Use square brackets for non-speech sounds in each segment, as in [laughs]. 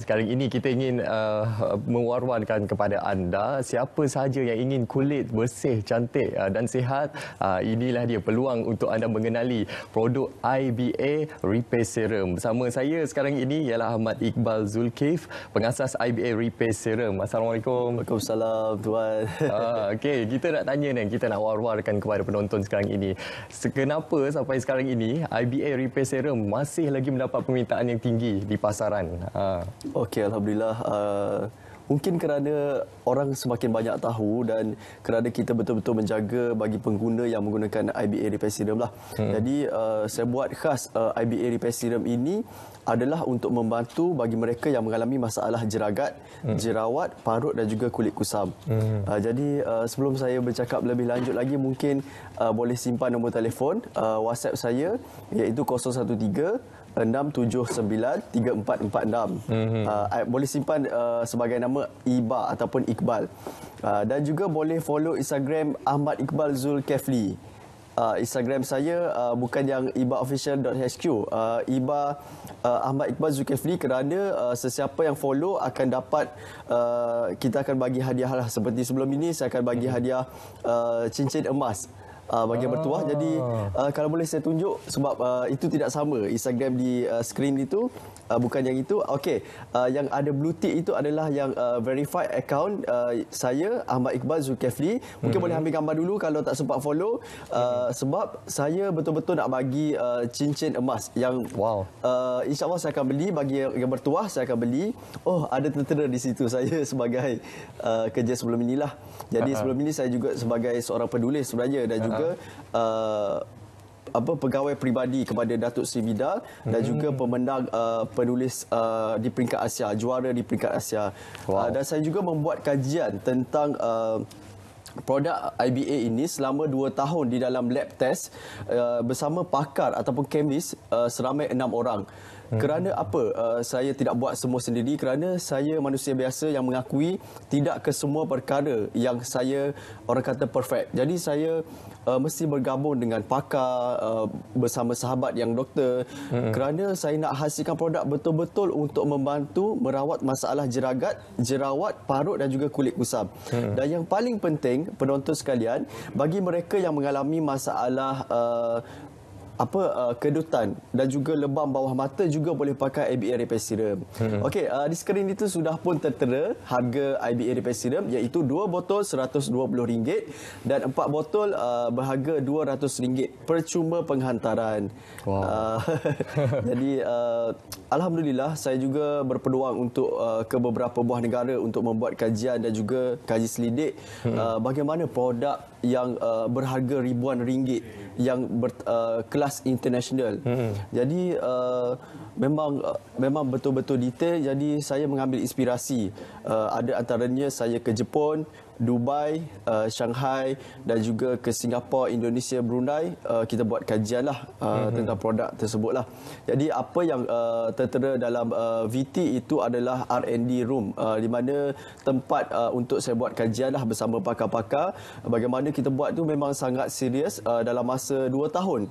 Sekarang ini kita ingin uh, mewarwankan kepada anda siapa sahaja yang ingin kulit bersih, cantik uh, dan sihat. Uh, inilah dia peluang untuk anda mengenali produk IBA Repair Serum. Bersama saya sekarang ini ialah Ahmad Iqbal Zulkif, pengasas IBA Repair Serum. Assalamualaikum. Waalaikumsalam tuan. Uh, Okey, kita nak tanya ni, kita nak warwarkan kepada penonton sekarang ini. Kenapa sampai sekarang ini IBA Repair Serum masih lagi mendapat permintaan yang tinggi di pasaran? Uh. Okey, Alhamdulillah. Uh... Mungkin kerana orang semakin banyak tahu dan kerana kita betul-betul menjaga bagi pengguna yang menggunakan IBA Repair Serum. Lah. Hmm. Jadi uh, saya buat khas uh, ah, IBA Repair Serum ini adalah untuk membantu bagi mereka yang mengalami masalah jeragat, hmm. jerawat, parut dan juga kulit kusam. Hmm. Uh, jadi uh, sebelum saya bercakap lebih lanjut lagi mungkin uh, boleh simpan nombor telefon uh, WhatsApp saya iaitu 013 6793446. Mm-hmm. Uh, boleh simpan uh, sebagai nama Iba ataupun Iqbal. Uh, dan juga boleh follow Instagram Ahmad Iqbal Zul Kefli. Uh, ah, Instagram saya uh, bukan yang ibaofficial.hq. Uh, Iba uh, Ahmad Iqbal Zul Kefli kerana uh, sesiapa yang follow akan dapat uh, kita akan bagi hadiah lah. Seperti sebelum ini saya akan bagi mm-hmm. hadiah uh, cincin emas uh, bahagian ah. bertuah jadi uh, kalau boleh saya tunjuk sebab uh, itu tidak sama Instagram di uh, screen itu uh, bukan yang itu okey uh, yang ada blue tick itu adalah yang uh, verified account uh, saya Ahmad Iqbal Zulkifli mungkin hmm. boleh ambil gambar dulu kalau tak sempat follow uh, mhm. sebab saya betul-betul nak bagi uh, cincin emas yang wow uh, insyaallah saya akan beli bagi yang bertuah saya akan beli oh ada tertera di situ saya [laughs] sebagai uh, kerja sebelum inilah jadi uh-huh. sebelum ini saya juga sebagai seorang penulis sebenarnya dan uh-huh. juga juga uh, apa pegawai pribadi kepada Datuk Sri Vidal hmm. dan juga pemenang uh, penulis uh, di peringkat Asia, juara di peringkat Asia. Wow. Uh, dan saya juga membuat kajian tentang uh, produk IBA ini selama 2 tahun di dalam lab test uh, bersama pakar ataupun kemis uh, seramai 6 orang. Hmm. Kerana apa uh, saya tidak buat semua sendiri? Kerana saya manusia biasa yang mengakui tidak ke semua perkara yang saya orang kata perfect. Jadi saya uh, mesti bergabung dengan pakar uh, bersama sahabat yang doktor hmm. kerana saya nak hasilkan produk betul-betul untuk membantu merawat masalah jeragat, jerawat, parut dan juga kulit kusam. Hmm. Dan yang paling penting penonton sekalian bagi mereka yang mengalami masalah uh, apa uh, kedutan dan juga lebam bawah mata juga boleh pakai IBA Repair Serum. Hmm. Okey, uh, di skrin itu sudah pun tertera harga IBA Repair Serum iaitu 2 botol RM120 dan 4 botol uh, berharga RM200 percuma penghantaran. Wow. Uh, [laughs] jadi uh, alhamdulillah saya juga berpeluang untuk uh, ke beberapa buah negara untuk membuat kajian dan juga kaji selidik hmm. uh, bagaimana produk yang uh, berharga ribuan ringgit yang ber, uh, kelas international. Hmm. Jadi uh, memang uh, memang betul-betul detail. Jadi saya mengambil inspirasi uh, ada antaranya saya ke Jepun, Dubai, uh, Shanghai dan juga ke Singapura, Indonesia, Brunei, uh, kita buat kajian lah, uh, mm-hmm. tentang produk tersebut. Lah. Jadi apa yang uh, tertera dalam uh, VT itu adalah R&D room uh, di mana tempat uh, untuk saya buat kajian lah bersama pakar-pakar bagaimana kita buat tu memang sangat serius uh, dalam masa 2 tahun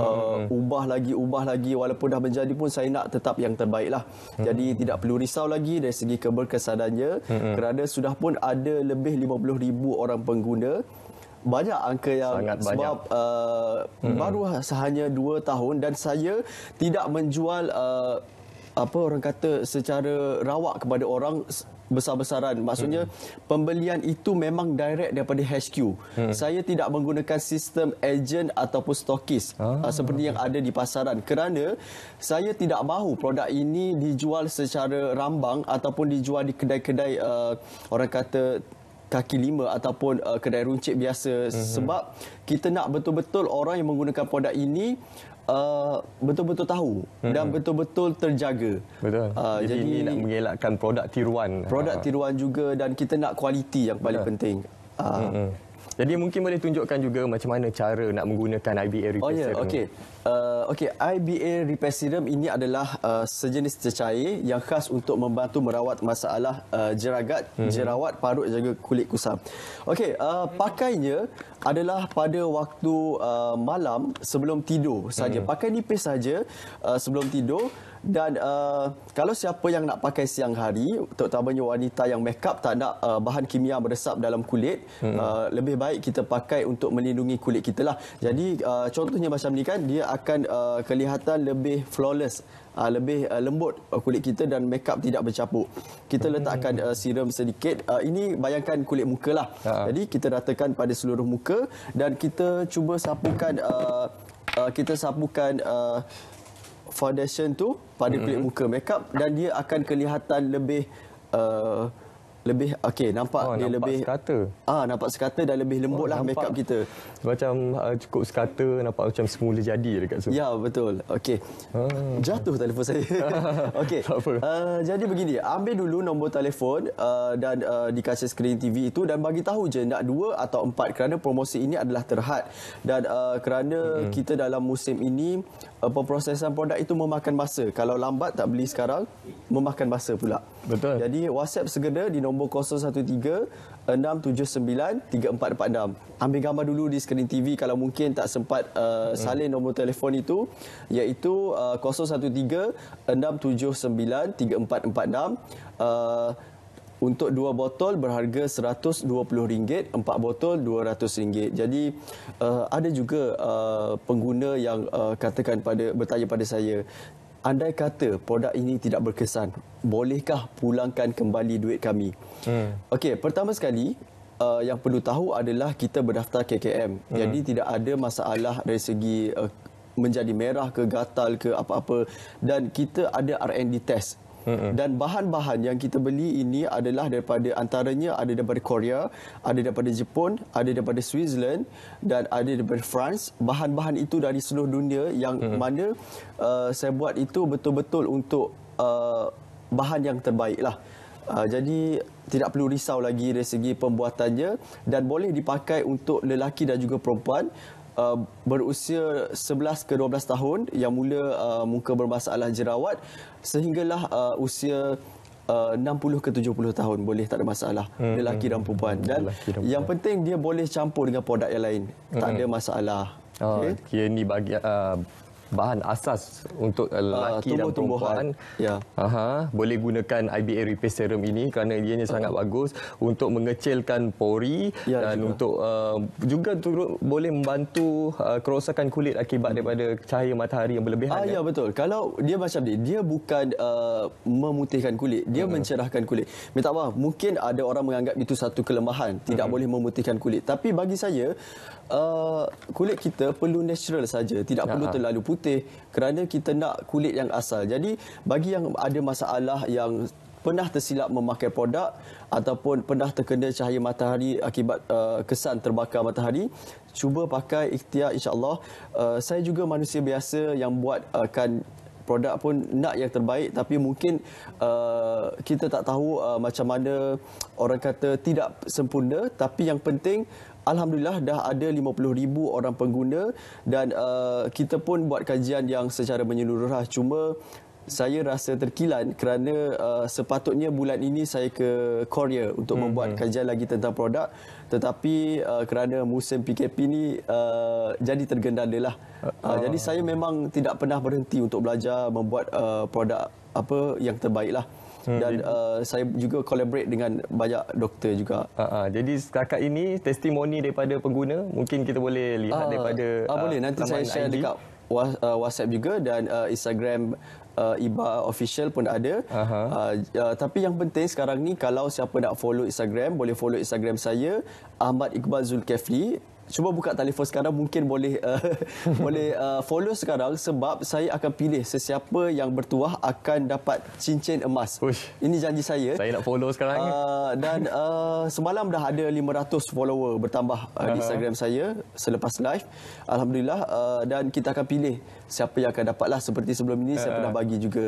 uh, ubah lagi ubah lagi walaupun dah menjadi pun saya nak tetap yang terbaik lah mm-hmm. jadi tidak perlu risau lagi dari segi keberkesanannya mm-hmm. kerana sudah pun ada lebih ribu orang pengguna banyak angka yang Sangat banyak. sebab uh, mm-hmm. baru sahaja 2 tahun dan saya tidak menjual uh, apa orang kata secara rawak kepada orang besar-besaran. Maksudnya hmm. pembelian itu memang direct daripada HQ. Hmm. Saya tidak menggunakan sistem agent ataupun stokis ah, ah seperti okay. yang ada di pasaran kerana saya tidak mahu produk ini dijual secara rambang ataupun dijual di kedai-kedai uh, orang kata kaki lima ataupun uh, kedai runcit biasa mm-hmm. sebab kita nak betul-betul orang yang menggunakan produk ini Uh, betul-betul tahu mm-hmm. dan mhm. betul-betul terjaga. Betul. Uh, jadi, jadi ini nak mengelakkan produk tiruan. Produk uh. tiruan juga dan kita nak kualiti yang paling Betul. penting. Uh, mm-hmm. Jadi mungkin boleh tunjukkan juga macam mana cara nak menggunakan IBA Repair Serum. Oh ya, yeah. okey. Uh, okey, IBA Repair Serum ini adalah uh, sejenis cecair yang khas untuk membantu merawat masalah uh, jeragat, -hmm. jerawat, parut juga kulit kusam. Okey, uh, pakainya adalah pada waktu uh, malam sebelum tidur saja. -hmm. Pakai nipis saja uh, sebelum tidur. Dan uh, kalau siapa yang nak pakai siang hari, terutamanya wanita yang makeup tak nak uh, bahan kimia beresap dalam kulit, hmm. uh, lebih baik kita pakai untuk melindungi kulit kita lah. Jadi uh, contohnya macam ni kan, dia akan uh, kelihatan lebih flawless. Uh, lebih uh, lembut uh, kulit kita dan makeup tidak bercapuk. Kita hmm. letakkan uh, serum sedikit. Uh, ini bayangkan kulit muka lah. Uh. Jadi kita ratakan pada seluruh muka dan kita cuba sapukan uh, uh, kita sapukan uh, foundation tu pada hmm. kulit mm -hmm. muka makeup dan dia akan kelihatan lebih uh, lebih okey nampak oh, dia nampak lebih sekata. ah nampak sekata dan lebih lembut oh, lah makeup kita macam uh, cukup sekata nampak macam semula jadi dekat sini ya betul okey ah. jatuh telefon saya [laughs] okey uh, jadi begini ambil dulu nombor telefon uh, dan uh, di kaca skrin TV itu dan bagi tahu je nak dua atau empat kerana promosi ini adalah terhad dan uh, kerana mm-hmm. kita dalam musim ini uh, pemprosesan produk itu memakan masa kalau lambat tak beli sekarang memakan masa pula betul jadi whatsapp segera di nombor 013 679 Ambil gambar dulu di skrin TV kalau mungkin tak sempat uh, hmm. salin hmm. nombor telefon itu. Iaitu uh, 013 679 Uh, untuk dua botol berharga RM120, Empat botol RM200. Jadi uh, ada juga uh, pengguna yang uh, katakan pada bertanya pada saya, Andai kata produk ini tidak berkesan, bolehkah pulangkan kembali duit kami? Hmm. Okey, pertama sekali uh, yang perlu tahu adalah kita berdaftar KKM. Hmm. Jadi tidak ada masalah dari segi uh, menjadi merah ke gatal ke apa-apa dan kita ada R&D test dan bahan-bahan yang kita beli ini adalah daripada antaranya ada daripada Korea, ada daripada Jepun, ada daripada Switzerland dan ada daripada France. Bahan-bahan itu dari seluruh dunia yang mm-hmm. mana uh, saya buat itu betul-betul untuk uh, bahan yang terbaik Uh, jadi tidak perlu risau lagi dari segi pembuatannya dan boleh dipakai untuk lelaki dan juga perempuan Uh, berusia 11 ke 12 tahun yang mula uh, muka bermasalah jerawat sehinggalah uh, usia uh, 60 ke 70 tahun boleh tak ada masalah hmm. lelaki hmm. dan perempuan dan, dan perempuan. yang penting dia boleh campur dengan produk yang lain hmm. tak ada hmm. masalah oh, okay. kira ni bagi uh, bahan asas untuk uh, ah, lelaki uh, tumbuh dan perempuan ya. boleh gunakan IBA Repair Serum ini kerana ia uh. sangat bagus untuk mengecilkan pori ya, dan juga. untuk uh, juga turut boleh membantu uh, kerosakan kulit akibat hmm. daripada cahaya matahari yang berlebihan. Ah ya? ya, betul. Kalau dia macam ni, dia bukan uh, memutihkan kulit. Dia uh. mencerahkan kulit. Minta maaf, mungkin ada orang menganggap itu satu kelemahan. Tidak uh. boleh memutihkan kulit. Tapi bagi saya, uh, kulit kita perlu natural saja. Tidak uh. perlu terlalu putih putih kerana kita nak kulit yang asal. Jadi bagi yang ada masalah yang pernah tersilap memakai produk ataupun pernah terkena cahaya matahari akibat uh, kesan terbakar matahari cuba pakai ikhtiar insyaallah uh, saya juga manusia biasa yang buat akan uh, produk pun nak yang terbaik tapi mungkin uh, kita tak tahu uh, macam mana orang kata tidak sempurna tapi yang penting Alhamdulillah dah ada 50,000 orang pengguna dan uh, kita pun buat kajian yang secara menyeluruh cuma saya rasa terkilan kerana uh, sepatutnya bulan ini saya ke Korea untuk hmm. membuat hmm. kajian lagi tentang produk tetapi uh, kerana musim PKP ini uh, jadi tergendalalah. Uh, uh. Jadi saya memang tidak pernah berhenti untuk belajar membuat uh, produk apa yang terbaiklah. Hmm hmm. dan uh, saya juga collaborate dengan banyak doktor juga. Uh, uh, jadi setakat ini testimoni daripada pengguna mungkin kita boleh lihat uh, daripada uh, uh, boleh nanti saya share ID. dekat uh, WhatsApp juga dan uh, Instagram uh, Iba official pun ada. Uh, uh, tapi yang penting sekarang ni kalau siapa nak follow Instagram boleh follow Instagram saya Ahmad Iqbal Zulkifli cuba buka telefon sekarang mungkin boleh uh, [laughs] boleh uh, follow sekarang sebab saya akan pilih sesiapa yang bertuah akan dapat cincin emas. Uish. Ini janji saya. Saya nak follow sekarang. Uh, dan uh, semalam dah ada 500 follower bertambah uh, di Instagram saya selepas live. Alhamdulillah uh, dan kita akan pilih siapa yang akan dapatlah seperti sebelum ini uh. saya pernah ha. bagi juga.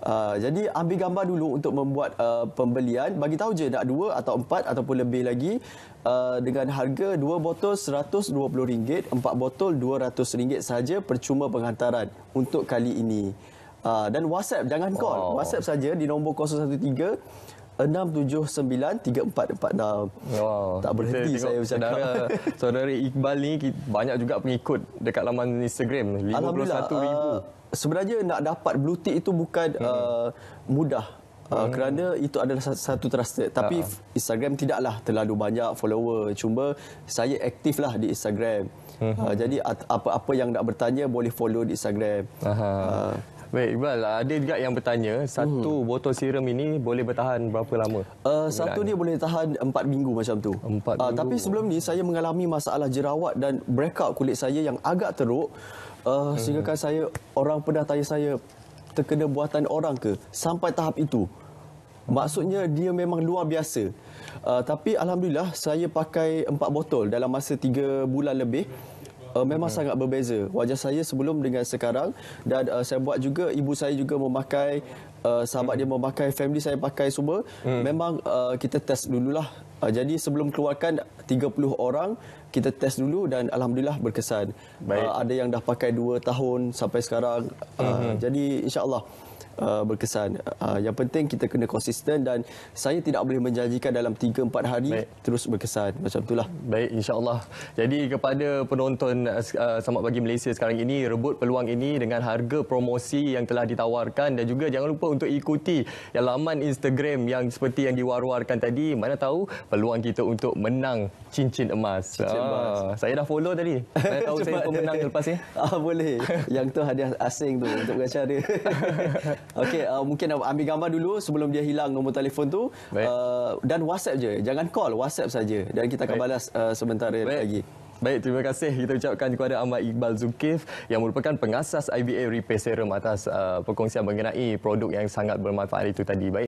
Uh, jadi ambil gambar dulu untuk membuat uh, pembelian. Bagi tahu je nak dua atau empat ataupun lebih lagi uh, dengan harga dua botol seratus dua puluh ringgit, empat botol dua ratus ringgit saja percuma penghantaran untuk kali ini. Uh, dan WhatsApp jangan call. Wow. WhatsApp saja di nombor 013 6793446. Wow. Tak berhenti kita saya bercakap. Saudara, [laughs] saudara Iqbal ni banyak juga pengikut dekat laman Instagram. 51,000. Alhamdulillah. Uh, sebenarnya nak dapat blue tick itu bukan hmm. uh, mudah. Uh, hmm. Kerana itu adalah satu trusted. Tapi uh. Instagram tidaklah terlalu banyak follower. Cuma saya aktiflah di Instagram. Hmm. Uh, jadi apa-apa yang nak bertanya boleh follow di Instagram. Aha. Uh. Baik, Iqbal. Ada juga yang bertanya, satu hmm. botol serum ini boleh bertahan berapa lama? Uh, satu ni boleh tahan empat minggu macam tu. Empat uh, minggu. Tapi sebelum ni, saya mengalami masalah jerawat dan breakout kulit saya yang agak teruk. Uh, hmm. Sehinggakan saya, orang pernah tanya saya, terkena buatan orang ke? Sampai tahap itu. Maksudnya, dia memang luar biasa. Uh, tapi Alhamdulillah, saya pakai empat botol dalam masa tiga bulan lebih. Hmm uh, memang sangat berbeza wajah saya sebelum dengan sekarang dan uh, saya buat juga ibu saya juga memakai uh, sahabat hmm. dia memakai family saya pakai semua hmm. memang uh, kita test dululah uh, jadi sebelum keluarkan 30 orang kita test dulu dan alhamdulillah berkesan Uh, ada yang dah pakai 2 tahun sampai sekarang uh, hmm. jadi insyaallah Uh, berkesan. Uh, yang penting kita kena konsisten dan saya tidak boleh menjanjikan dalam 3 4 hari Baik. terus berkesan macam itulah. Baik Insyaallah. Jadi kepada penonton uh, Samak uh, Pagi Malaysia sekarang ini rebut peluang ini dengan harga promosi yang telah ditawarkan dan juga jangan lupa untuk ikuti yang laman Instagram yang seperti yang diwar-warkan tadi mana tahu peluang kita untuk menang cincin emas. Cincin ah, emas. Ah, saya dah follow tadi. Mana tahu [laughs] saya menang lepas ni. [laughs] Ah boleh. Yang tu hadiah asing tu untuk gacha [laughs] Okey, uh, mungkin ambil gambar dulu sebelum dia hilang nombor telefon tu. Uh, dan WhatsApp je. Jangan call, WhatsApp saja. Dan kita akan Baik. balas uh, sementara Baik. lagi. Baik, terima kasih. Kita ucapkan kepada Ahmad Iqbal Zulkif yang merupakan pengasas IBA Repair Serum atas uh, perkongsian mengenai produk yang sangat bermanfaat itu tadi. Baik.